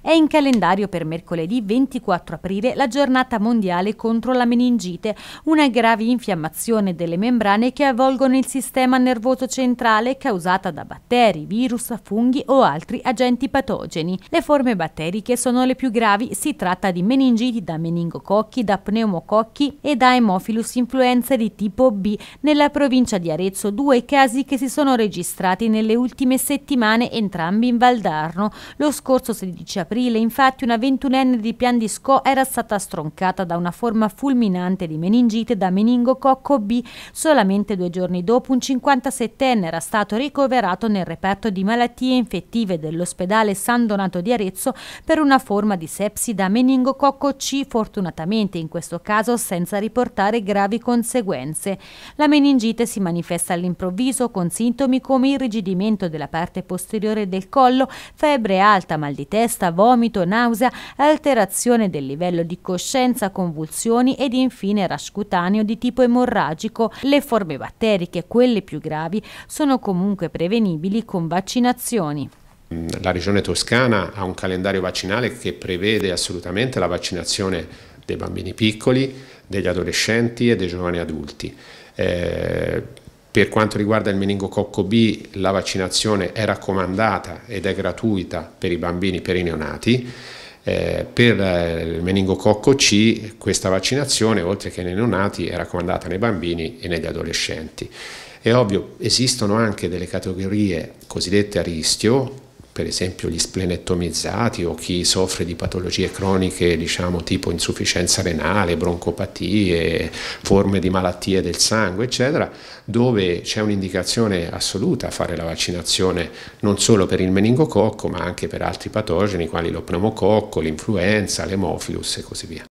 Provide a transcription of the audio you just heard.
È in calendario per mercoledì 24 aprile la giornata mondiale contro la meningite, una grave infiammazione delle membrane che avvolgono il sistema nervoso centrale causata da batteri, virus, funghi o altri agenti patogeni. Le forme batteriche sono le più gravi, si tratta di meningiti da meningococchi, da pneumococchi e da hemophilus influenza di tipo B. Nella provincia di Arezzo due casi che si sono registrati nelle ultime settimane entrambi in Valdarno. Lo scorso 16 aprile aprile, infatti, una ventunenne di Pian di Sco era stata stroncata da una forma fulminante di meningite da meningococco B. Solamente due giorni dopo, un 57enne era stato ricoverato nel reparto di malattie infettive dell'ospedale San Donato di Arezzo per una forma di sepsi da meningococco C, fortunatamente in questo caso senza riportare gravi conseguenze. La meningite si manifesta all'improvviso con sintomi come irrigidimento della parte posteriore del collo, febbre alta, mal di testa, vomito, nausea, alterazione del livello di coscienza, convulsioni ed infine rash cutaneo di tipo emorragico. Le forme batteriche, quelle più gravi, sono comunque prevenibili con vaccinazioni. La regione toscana ha un calendario vaccinale che prevede assolutamente la vaccinazione dei bambini piccoli, degli adolescenti e dei giovani adulti. Eh, per quanto riguarda il meningococco B, la vaccinazione è raccomandata ed è gratuita per i bambini per i neonati. Eh, per eh, il meningococco C questa vaccinazione, oltre che nei neonati, è raccomandata nei bambini e negli adolescenti. È ovvio, esistono anche delle categorie cosiddette a rischio, per esempio gli splenettomizzati o chi soffre di patologie croniche diciamo tipo insufficienza renale, broncopatie, forme di malattie del sangue eccetera, dove c'è un'indicazione assoluta a fare la vaccinazione non solo per il meningococco ma anche per altri patogeni quali lo pneumococco, l'influenza, l'emofilus e così via.